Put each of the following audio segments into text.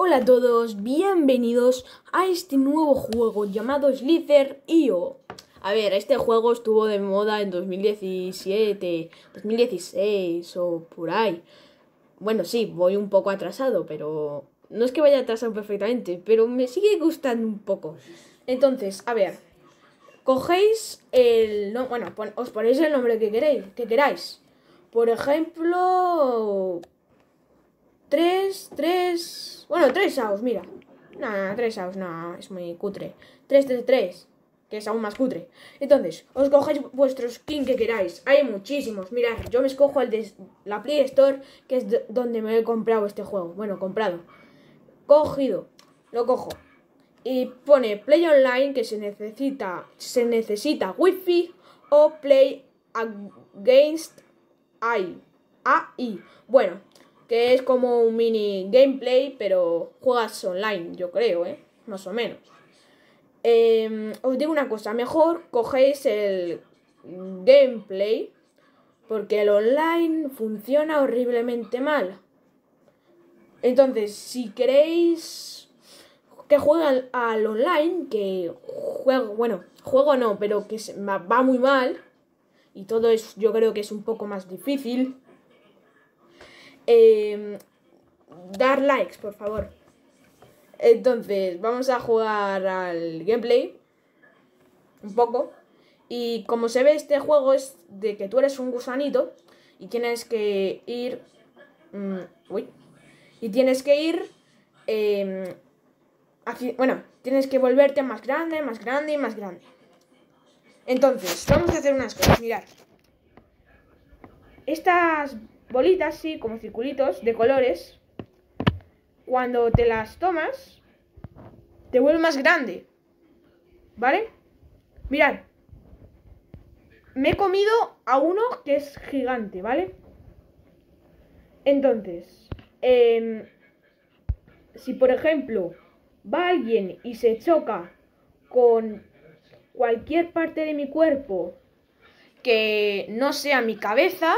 Hola a todos, bienvenidos a este nuevo juego llamado Slither.io IO. A ver, este juego estuvo de moda en 2017, 2016 o por ahí. Bueno, sí, voy un poco atrasado, pero no es que vaya atrasado perfectamente, pero me sigue gustando un poco. Entonces, a ver, cogéis el... bueno, os ponéis el nombre que queréis, que queráis. Por ejemplo, Tres, tres... Bueno, tres Saos, mira. No, tres AUS, no, es muy cutre. Tres, tres, tres. Que es aún más cutre. Entonces, os cogéis vuestro skin que queráis. Hay muchísimos. Mirad, yo me escojo el de la Play Store, que es donde me he comprado este juego. Bueno, comprado. Cogido. Lo cojo y pone Play Online que se necesita se necesita Wi-Fi o Play Against AI. AI. Bueno, que es como un mini gameplay, pero juegas online, yo creo, ¿eh? Más o menos. Em, os digo una cosa, mejor cogéis el gameplay, porque el online funciona horriblemente mal. Entonces, si queréis que juegue al, online, que juego, bueno, juego no, pero que se, va muy mal, y todo es, yo creo que es un poco más difícil, Em, dar likes, por favor. Entonces, vamos a jugar al gameplay. Un poco. Y como se ve, este juego es de que tú eres un gusanito y tienes que ir. Mm, uy. Y tienes que ir. Em, bueno, tienes que volverte más grande, más grande y más grande. Entonces, vamos a hacer unas cosas. Mirad. Estas bolitas, sí, como circulitos de colores. Cuando te las tomas, te vuelve más grande. ¿Vale? Mirad. Me he comido a uno que es gigante, ¿vale? Entonces, em, si por ejemplo va alguien y se choca con cualquier parte de mi cuerpo que no sea mi cabeza,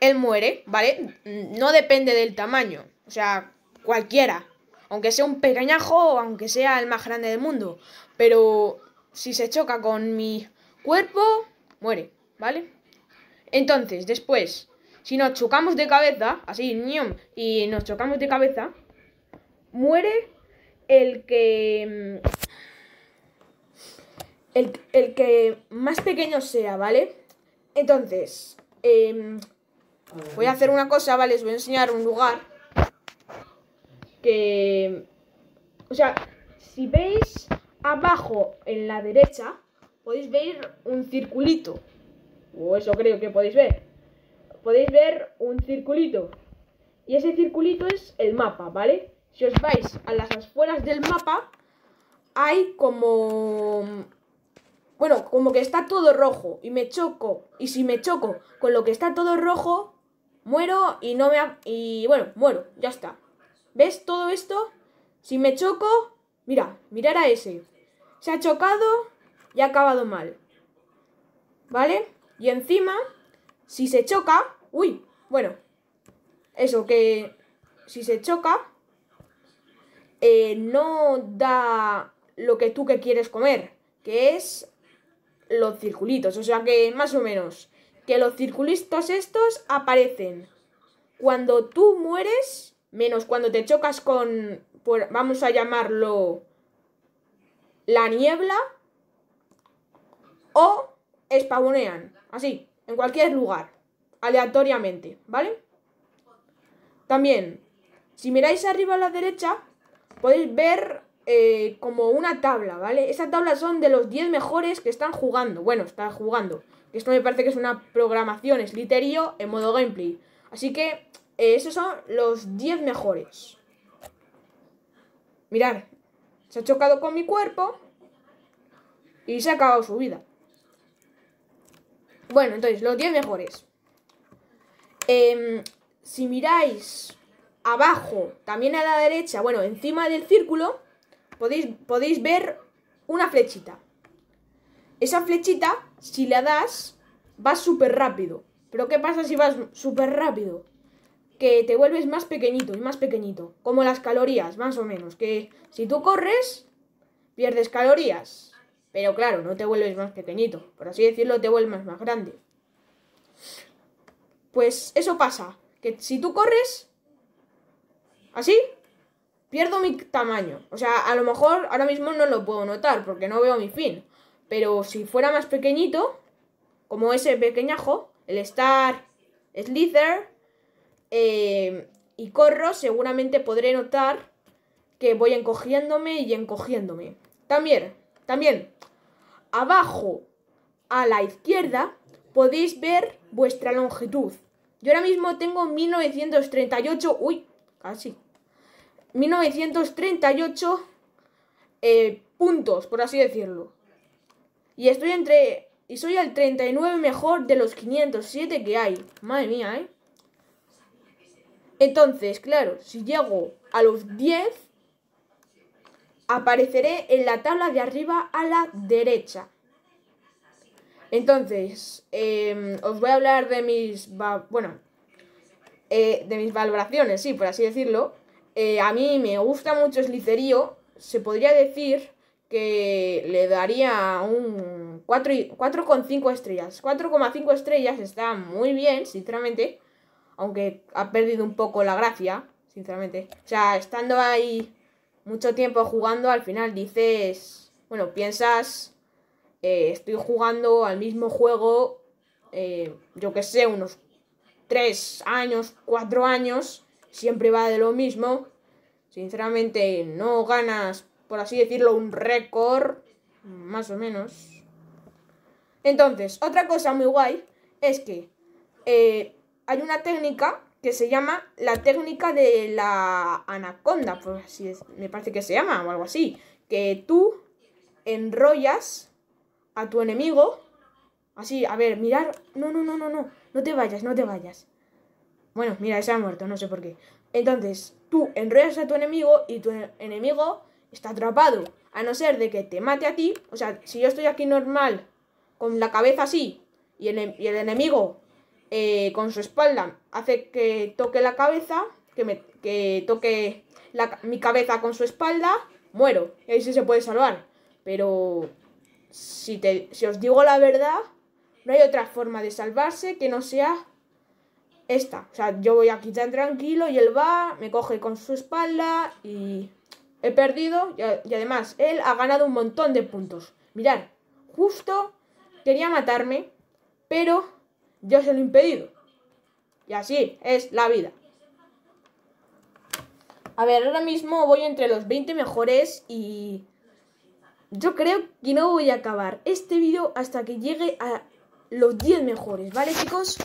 él muere, ¿vale? No depende del tamaño, o sea, cualquiera, aunque sea un pequeñajo o aunque sea el más grande del mundo, pero si se choca con mi cuerpo, muere, ¿vale? Entonces, después, si nos chocamos de cabeza, así, ñom, y nos chocamos de cabeza, muere el que... El, el que más pequeño sea, ¿vale? Entonces, eh, Voy a hacer una cosa, ¿vale? Os voy a enseñar un lugar. Que... O sea, si veis abajo en la derecha, podéis ver un circulito. O eso creo que podéis ver. Podéis ver un circulito. Y ese circulito es el mapa, ¿vale? Si os vais a las afueras del mapa, hay como... Bueno, como que está todo rojo y me choco. Y si me choco con lo que está todo rojo, Muero y no me... Y bueno, muero, ya está. ¿Ves todo esto? Si me choco... Mira, mirar a ese. Se ha chocado y ha acabado mal. ¿Vale? Y encima, si se choca... Uy, bueno. Eso, que si se choca, eh, no da lo que tú que quieres comer, que es los circulitos. O sea que más o menos, que los circulitos estos aparecen cuando tú mueres, menos cuando te chocas con, pues, vamos a llamarlo, la niebla, o espabonean, así, en cualquier lugar, aleatoriamente, ¿vale? También, si miráis arriba a la derecha, podéis ver eh, como una tabla, ¿vale? Esa tabla son de los 10 mejores que están jugando. Bueno, está jugando. Esto me parece que es una programación, es literio en modo gameplay. Así que eh, esos son los 10 mejores. Mirad, se ha chocado con mi cuerpo y se ha acabado su vida. Bueno, entonces, los 10 mejores. Em, si miráis abajo, también a la derecha, bueno, encima del círculo, podéis, ver una flechita. Esa flechita, si la das, va súper rápido. Pero ¿qué pasa si vas súper rápido? Que te vuelves más pequeñito y más pequeñito. Como las calorías, más o menos. Que si tú corres, pierdes calorías. Pero claro, no te vuelves más pequeñito. Por así decirlo, te vuelves más grande. Pues eso pasa. Que si tú corres... Así, pierdo mi tamaño. O sea, a lo mejor ahora mismo no lo puedo notar porque no veo mi fin. Pero si fuera más pequeñito, como ese pequeñajo, el Star Slither eh, y corro, seguramente podré notar que voy encogiéndome y encogiéndome. También, también, abajo a la izquierda podéis ver vuestra longitud. Yo ahora mismo tengo 1938, uy, casi 1938 eh, puntos, por así decirlo. Y estoy entre... Y soy el 39 mejor de los 507 que hay. Madre mía, ¿eh? Entonces, claro, si llego a los 10, apareceré en la tabla de arriba a la derecha. Entonces, em, os voy a hablar de mis... Bueno, eh, de mis valoraciones, sí, por así decirlo. Eh, a mí me gusta mucho Slicerío. Se podría decir que le daría un 4,5 estrellas. 4,5 estrellas está muy bien, sinceramente. Aunque ha perdido un poco la gracia, sinceramente. O sea, estando ahí mucho tiempo jugando, al final dices, bueno, piensas, eh, estoy jugando al mismo juego, eh, yo que sé, unos 3 años, 4 años siempre va de lo mismo. Sinceramente, no ganas, por así decirlo, un récord, más o menos. Entonces, otra cosa muy guay es que eh, hay una técnica que se llama la técnica de la anaconda, así me parece que se llama, o algo así, que tú enrollas a tu enemigo, así, a ver, mirar, no, no, no, no, no, no te vayas, no te vayas. Bueno, mira, se ha muerto, no sé por qué. Entonces, tú enredas a tu enemigo y tu enemigo está atrapado. A no ser de que te mate a ti. O sea, si yo estoy aquí normal, con la cabeza así, y el, enemigo eh, con su espalda hace que toque la cabeza, que, me, que toque mi cabeza con su espalda, muero. Y ahí sí se puede salvar. Pero si, te, si os digo la verdad, no hay otra forma de salvarse que no sea esta. O sea, yo voy aquí tan tranquilo y él va, me coge con su espalda y he perdido. Y, además, él ha ganado un montón de puntos. Mirad, justo quería matarme, pero yo se lo he impedido. Y así es la vida. A ver, ahora mismo voy entre los 20 mejores y... Yo creo que no voy a acabar este vídeo hasta que llegue a los 10 mejores, ¿vale chicos?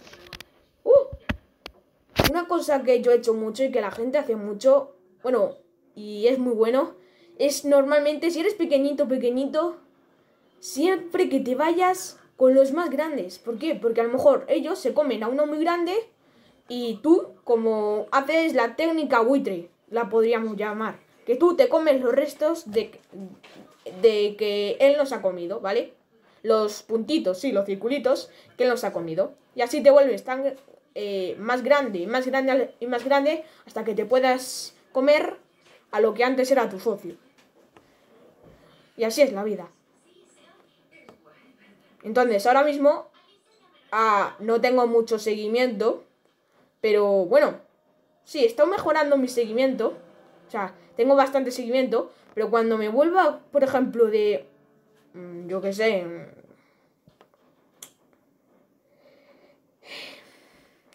Una cosa que yo he hecho mucho y que la gente hace mucho, bueno, y es muy bueno, es normalmente si eres pequeñito, pequeñito, siempre que te vayas con los más grandes. ¿Por qué? Porque a lo mejor ellos se comen a uno muy grande y tú, como haces la técnica buitre, la podríamos llamar, que tú te comes los restos de, de que él nos ha comido, ¿vale? Los puntitos, sí, los circulitos que él nos ha comido. Y así te vuelves tan eh, más grande y más grande y más grande hasta que te puedas comer a lo que antes era tu socio. Y así es la vida. Entonces, ahora mismo ah, no tengo mucho seguimiento, pero bueno, sí, estoy mejorando mi seguimiento. O sea, tengo bastante seguimiento, pero cuando me vuelva, por ejemplo, de, mm, yo qué sé,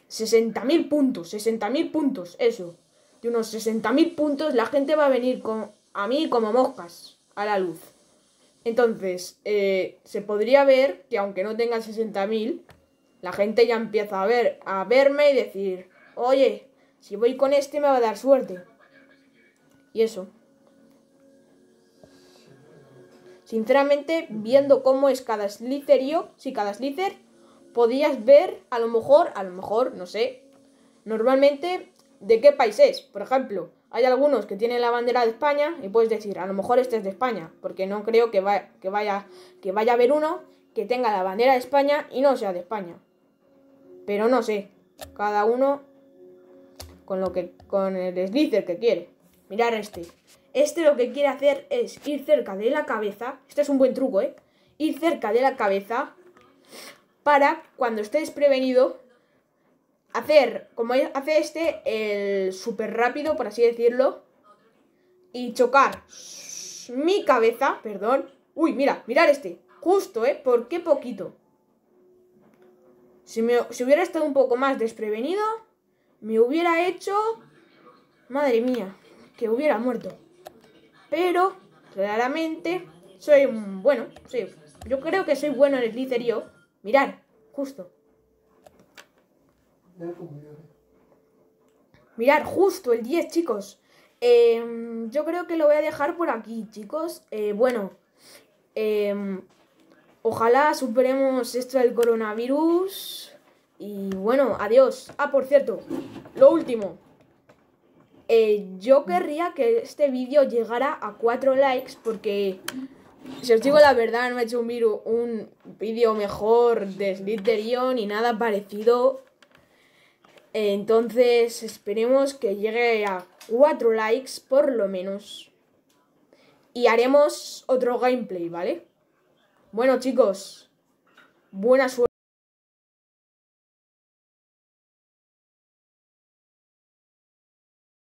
60.000 puntos, 60.000 puntos, eso. De unos 60.000 puntos la gente va a venir con, a mí como moscas a la luz. Entonces, eh, se podría ver que aunque no tengan 60.000, la gente ya empieza a, ver, a verme y decir, oye, si voy con este me va a dar suerte. Y eso. Sinceramente, viendo cómo es cada yo, si cada Slither podías ver, a lo mejor, a lo mejor, no sé, normalmente de qué país es. Por ejemplo, hay algunos que tienen la bandera de España y puedes decir, a lo mejor este es de España, porque no creo que, que, vaya, que vaya a haber uno que tenga la bandera de España y no sea de España. Pero no sé, cada uno con, lo que, con el slicer que quiere. Mirar este. Este lo que quiere hacer es ir cerca de la cabeza. Este es un buen truco, ¿eh? Ir cerca de la cabeza para cuando esté desprevenido, hacer, como hace este, el súper rápido, por así decirlo, y chocar mi cabeza, perdón. Uy, mira, mirar este. Justo, ¿eh? ¿Por qué poquito? Si, si hubiera estado un poco más desprevenido, me hubiera hecho... Madre mía, que hubiera muerto. Pero, claramente, soy bueno, Yo creo que soy bueno en el yo Mirar, justo. Mirar, justo el 10, chicos. Em, yo creo que lo voy a dejar por aquí, chicos. Eh, bueno, em, ojalá superemos esto del coronavirus. Y bueno, adiós. Ah, por cierto, lo último. Eh, yo querría que este vídeo llegara a 4 likes porque si os digo la verdad, no he hecho un, un vídeo mejor de Slytherion ni nada parecido. Entonces esperemos que llegue a 4 likes por lo menos. Y haremos otro gameplay, ¿vale? Bueno chicos, buena suerte.